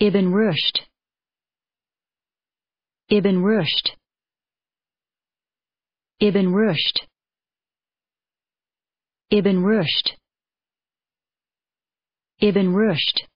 Ibn Rushd Ibn Rushd Ibn Rushd Ibn Rushd Ibn Rushd